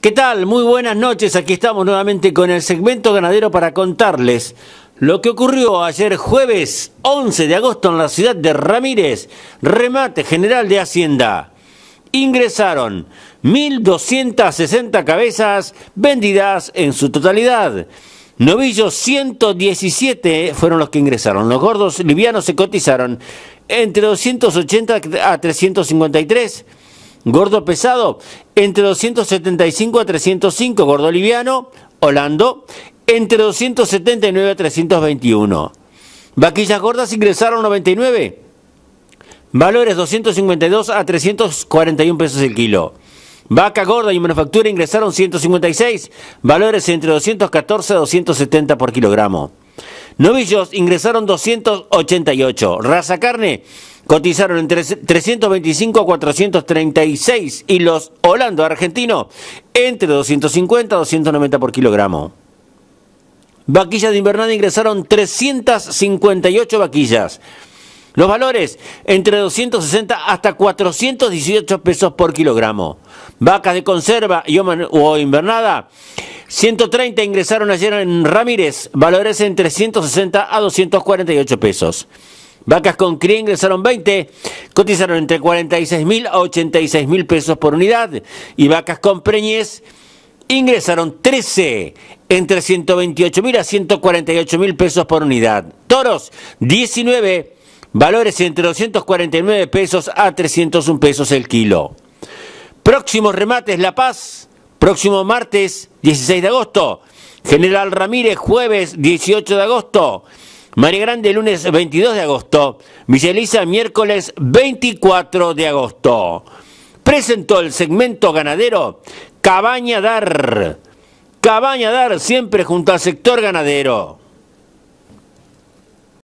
¿Qué tal? Muy buenas noches. Aquí estamos nuevamente con el segmento ganadero para contarles lo que ocurrió ayer jueves 11 de agosto en la ciudad de Ramírez. Remate general de Hacienda. Ingresaron 1.260 cabezas vendidas en su totalidad. Novillos 117 fueron los que ingresaron. Los gordos livianos se cotizaron entre 280 a 353 Gordo pesado, entre 275 a 305. Gordo liviano, Holando, entre 279 a 321. Vaquillas gordas ingresaron 99. Valores 252 a 341 pesos el kilo. Vaca gorda y manufactura ingresaron 156. Valores entre 214 a 270 por kilogramo. Novillos ingresaron 288. Raza carne cotizaron entre 325 a 436 y los holando-argentinos entre 250 a 290 por kilogramo. Vaquillas de invernada ingresaron 358 vaquillas. Los valores entre 260 hasta 418 pesos por kilogramo. Vacas de conserva y o invernada. 130 ingresaron ayer en Ramírez, valores entre 160 a 248 pesos. Vacas con cría ingresaron 20, cotizaron entre 46 mil a 86 mil pesos por unidad y vacas con preñez ingresaron 13 entre 128 mil a 148 mil pesos por unidad. Toros 19, valores entre 249 pesos a 301 pesos el kilo. Próximos remates La Paz, próximo martes 16 de agosto. General Ramírez, jueves 18 de agosto. María Grande, lunes 22 de agosto. Elisa, miércoles 24 de agosto. Presentó el segmento ganadero Cabaña Dar. Cabaña Dar siempre junto al sector ganadero.